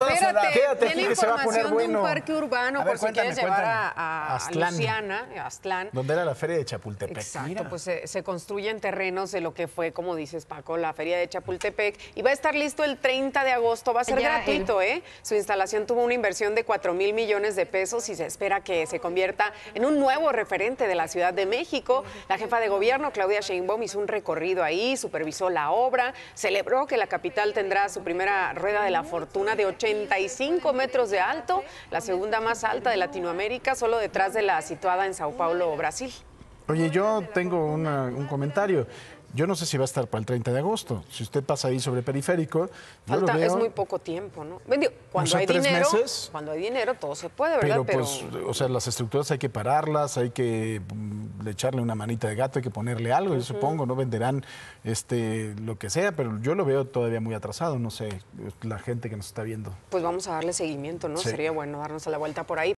Espérate, Quédate aquí de un parque urbano por pues, si quieres llevar a, Aztlán. Luciana, eh, Aztlán. Donde era la feria de Chapultepec. Exacto, pues se, construye construyen terrenos de lo que fue, como dices Paco, la feria de Chapultepec. Y va a estar listo el 30 de agosto, va a ser gratuito, ¿eh? Su instalación tuvo una inversión de 4 mil millones de pesos y se espera que se convierta en un nuevo referente de la Ciudad de México. La jefa de gobierno, Claudia Sheinbaum, hizo un recorrido ahí, supervisó la obra, celebró que la capital tendrá su primera rueda de la fortuna de 80 85 metros de alto, la segunda más alta de Latinoamérica, solo detrás de la situada en Sao Paulo, Brasil. Oye, yo tengo un comentario. Yo no sé si va a estar para el 30 de agosto. Si usted pasa ahí sobre periférico, Falta, veo... es muy poco tiempo, ¿no? cuando hay dinero, cuando hay dinero todo se puede, ¿verdad? Pero, pues, o sea, las estructuras hay que pararlas, hay que mm, echarle una manita de gato, hay que ponerle algo, yo supongo, no venderán este lo que sea, pero yo lo veo todavía muy atrasado, no sé, la gente que nos está viendo. Pues vamos a darle seguimiento, ¿no? Sería bueno darnos a la vuelta por ahí.